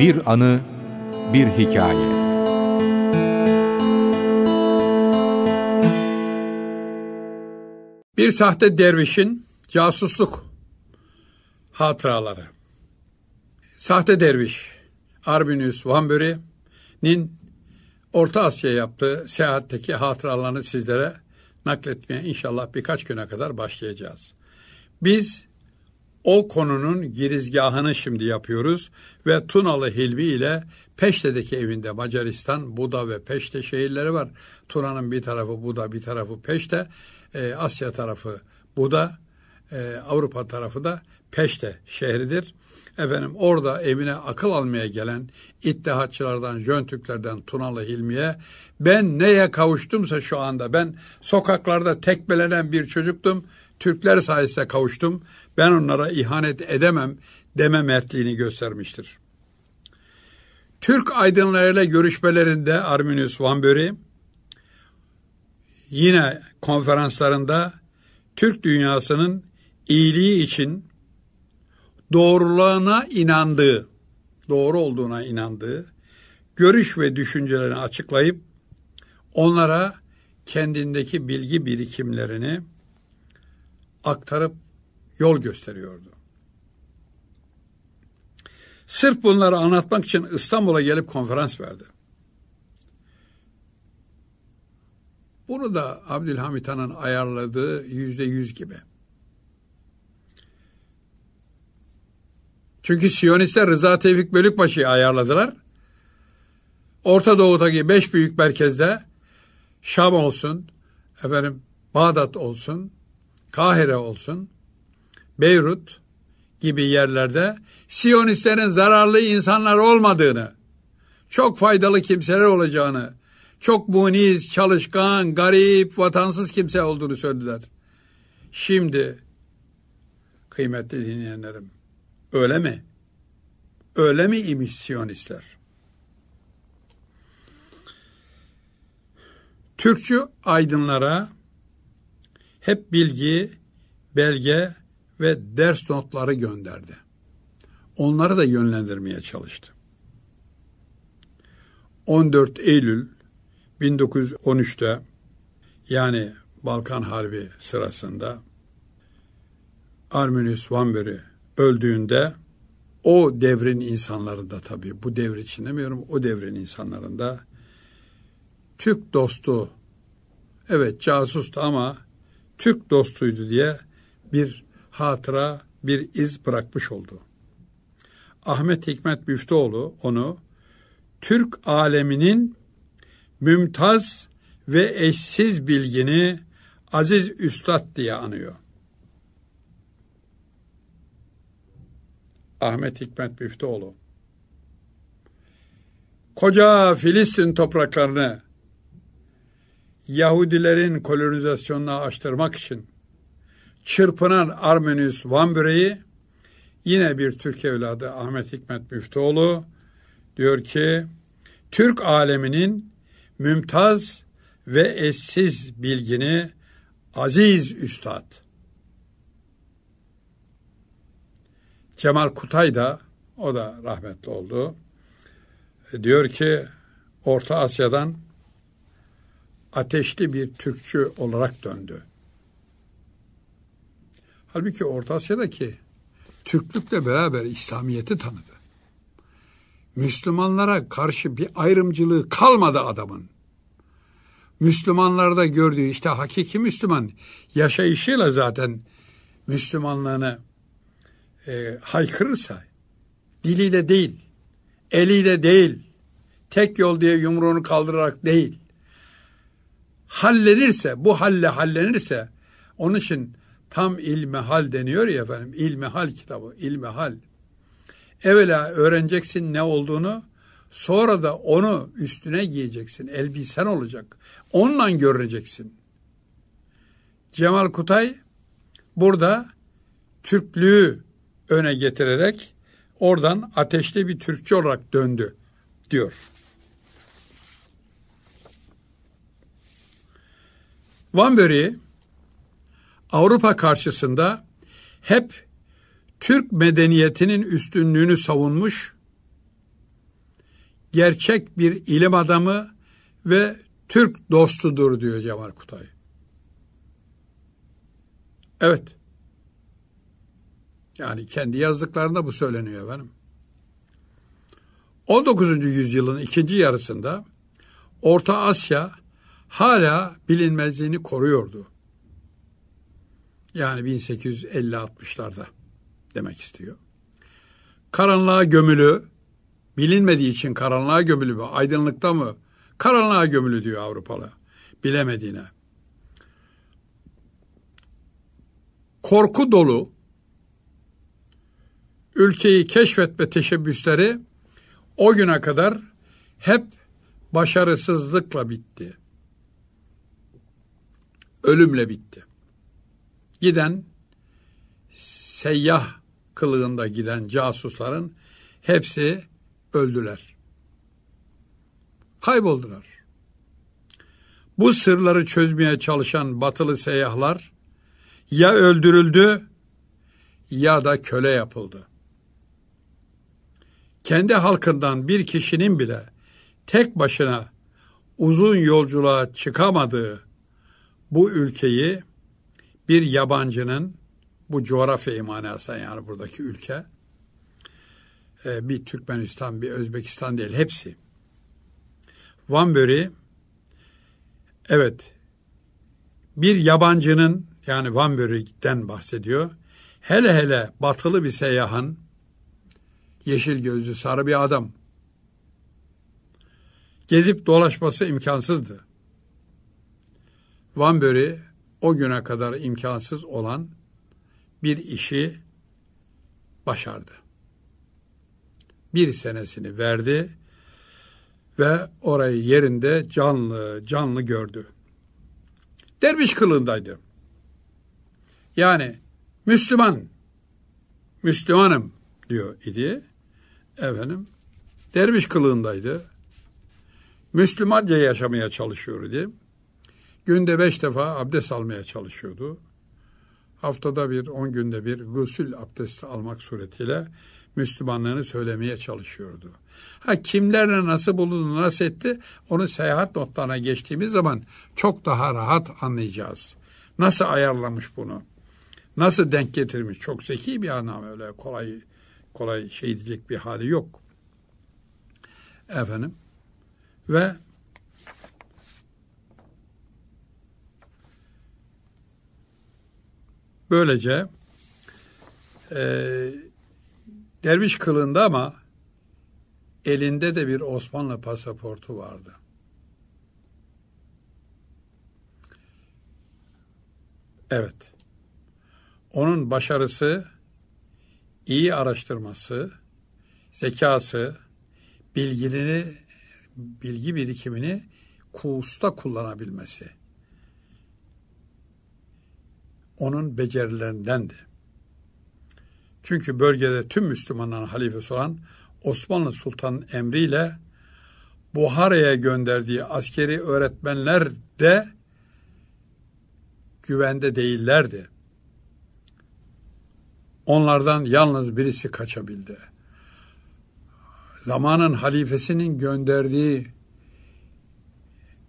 Bir anı, bir hikaye. Bir sahte dervişin casusluk hatıraları. Sahte derviş Arbinus Vanbury'nin Orta Asya yaptığı seyahatteki hatıralarını sizlere nakletmeye inşallah birkaç güne kadar başlayacağız. Biz o konunun girizgahını şimdi yapıyoruz ve Tunalı hilvi ile Peşte'deki evinde Macaristan, Buda ve Peşte şehirleri var. Tuna'nın bir tarafı Buda, bir tarafı Peşte, e, Asya tarafı Buda, e, Avrupa tarafı da Peşte şehridir. Efendim orada evine akıl almaya gelen İttihatçılardan, Jöntüklerden Tunalı Hilmi'ye ben neye kavuştumsa şu anda ben sokaklarda tekmelenen bir çocuktum. Türkler sayesinde kavuştum. Ben onlara ihanet edemem deme mertliğini göstermiştir. Türk aydınlarıyla görüşmelerinde Arminius Van Bury yine konferanslarında Türk dünyasının iyiliği için doğruluğuna inandığı, doğru olduğuna inandığı görüş ve düşüncelerini açıklayıp onlara kendindeki bilgi birikimlerini aktarıp yol gösteriyordu. Sırf bunları anlatmak için İstanbul'a gelip konferans verdi. Bunu da Abdülhamit Han'ın ayarladığı yüzde yüz gibi. Çünkü Siyonistler Rıza Tevfik Bölükbaşı'yı ayarladılar. Orta Doğu'daki beş büyük merkezde Şam olsun, efendim Bağdat olsun, Kahire olsun, Beyrut gibi yerlerde Siyonistlerin zararlı insanlar olmadığını, çok faydalı kimseler olacağını, çok muniz, çalışkan, garip, vatansız kimse olduğunu söylediler. Şimdi kıymetli dinleyenlerim, Öyle mi? Öyle mi imiş Siyonistler? Türkçü aydınlara hep bilgi, belge ve ders notları gönderdi. Onları da yönlendirmeye çalıştı. 14 Eylül 1913'te yani Balkan Harbi sırasında Arminius Vanberi öldüğünde o devrin insanlarında tabii bu devir için demiyorum o devrin insanlarında Türk dostu evet casustu ama Türk dostuydu diye bir hatıra bir iz bırakmış oldu. Ahmet Hikmet Müftüoğlu onu Türk aleminin mümtaz ve eşsiz bilgini aziz üstad diye anıyor. Ahmet Hikmet Müftüoğlu. Koca Filistin topraklarını Yahudilerin kolonizasyonuna açtırmak için çırpınan Armenius Van Bure'yi yine bir Türk evladı Ahmet Hikmet Müftüoğlu diyor ki Türk aleminin mümtaz ve eşsiz bilgini aziz üstad Cemal Kutay da o da rahmetli oldu. E, diyor ki Orta Asya'dan ateşli bir Türkçü olarak döndü. Halbuki Orta Asya'daki Türklükle beraber İslamiyet'i tanıdı. Müslümanlara karşı bir ayrımcılığı kalmadı adamın. Müslümanlarda gördüğü işte hakiki Müslüman yaşayışıyla zaten Müslümanlığını e, haykırırsa diliyle değil, eliyle değil, tek yol diye yumruğunu kaldırarak değil, hallenirse, bu halle hallenirse, onun için tam ilmihal deniyor ya efendim, ilmihal kitabı, ilmihal. Evvela öğreneceksin ne olduğunu, sonra da onu üstüne giyeceksin, elbisen olacak. Onunla görüneceksin. Cemal Kutay burada Türklüğü öne getirerek oradan ateşli bir Türkçe olarak döndü diyor. Van Avrupa karşısında hep Türk medeniyetinin üstünlüğünü savunmuş, gerçek bir ilim adamı ve Türk dostudur diyor Cemal Kutay. Evet, yani kendi yazdıklarında bu söyleniyor efendim. 19. yüzyılın ikinci yarısında Orta Asya hala bilinmezliğini koruyordu. Yani 1850-60'larda demek istiyor. Karanlığa gömülü, bilinmediği için karanlığa gömülü mü, aydınlıkta mı? Karanlığa gömülü diyor Avrupalı, bilemediğine. Korku dolu, ülkeyi keşfetme teşebbüsleri o güne kadar hep başarısızlıkla bitti. Ölümle bitti. Giden seyyah kılığında giden casusların hepsi öldüler. Kayboldular. Bu sırları çözmeye çalışan batılı seyyahlar ya öldürüldü ya da köle yapıldı kendi halkından bir kişinin bile tek başına uzun yolculuğa çıkamadığı bu ülkeyi bir yabancının bu coğrafya manasına yani buradaki ülke e, bir Türkmenistan bir Özbekistan değil hepsi. Van evet bir yabancının yani Van bahsediyor. Hele hele batılı bir seyahan yeşil gözlü sarı bir adam. Gezip dolaşması imkansızdı. Vanbury o güne kadar imkansız olan bir işi başardı. Bir senesini verdi ve orayı yerinde canlı canlı gördü. Derviş kılığındaydı. Yani Müslüman, Müslümanım diyor idi efendim derviş kılığındaydı. Müslümanca yaşamaya çalışıyordu. Günde beş defa abdest almaya çalışıyordu. Haftada bir, on günde bir gusül abdesti almak suretiyle Müslümanlığını söylemeye çalışıyordu. Ha kimlerle nasıl bulundu, nasıl etti onu seyahat notlarına geçtiğimiz zaman çok daha rahat anlayacağız. Nasıl ayarlamış bunu? Nasıl denk getirmiş? Çok zeki bir anam öyle kolay kolay şey diyecek bir hali yok. Efendim ve böylece e, derviş kılığında ama elinde de bir Osmanlı pasaportu vardı. Evet. Onun başarısı iyi araştırması, zekası, bilgini, bilgi birikimini kuusta kullanabilmesi onun becerilerindendi. Çünkü bölgede tüm Müslümanların halifesi olan Osmanlı Sultan'ın emriyle Buhara'ya gönderdiği askeri öğretmenler de güvende değillerdi. Onlardan yalnız birisi kaçabildi. Zamanın halifesinin gönderdiği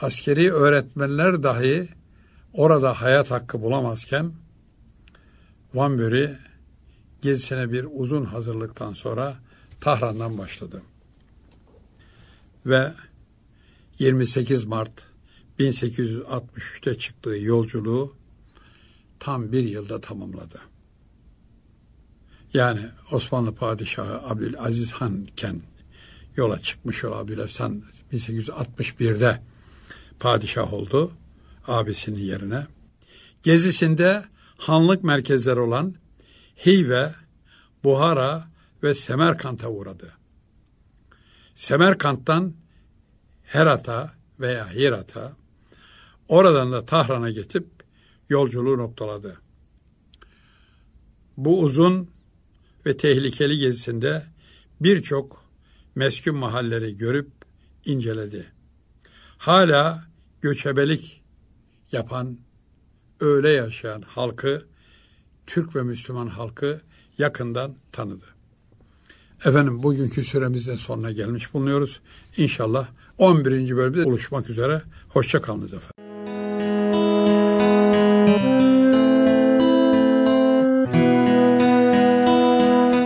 askeri öğretmenler dahi orada hayat hakkı bulamazken Vanbury gezisine bir uzun hazırlıktan sonra Tahran'dan başladı. Ve 28 Mart 1863'te çıktığı yolculuğu tam bir yılda tamamladı. Yani Osmanlı Padişahı Abdülaziz Han iken yola çıkmış olan Abdülaziz Han 1861'de padişah oldu abisinin yerine. Gezisinde hanlık merkezleri olan Hive, Buhara ve Semerkant'a uğradı. Semerkant'tan Herat'a veya Hirat'a, oradan da Tahran'a getip yolculuğu noktaladı. Bu uzun ve tehlikeli gezisinde birçok meskun mahalleleri görüp inceledi. Hala göçebelik yapan, öyle yaşayan halkı, Türk ve Müslüman halkı yakından tanıdı. Efendim bugünkü süremizin sonuna gelmiş bulunuyoruz. İnşallah 11. bölümde buluşmak üzere. Hoşça Hoşçakalınız efendim.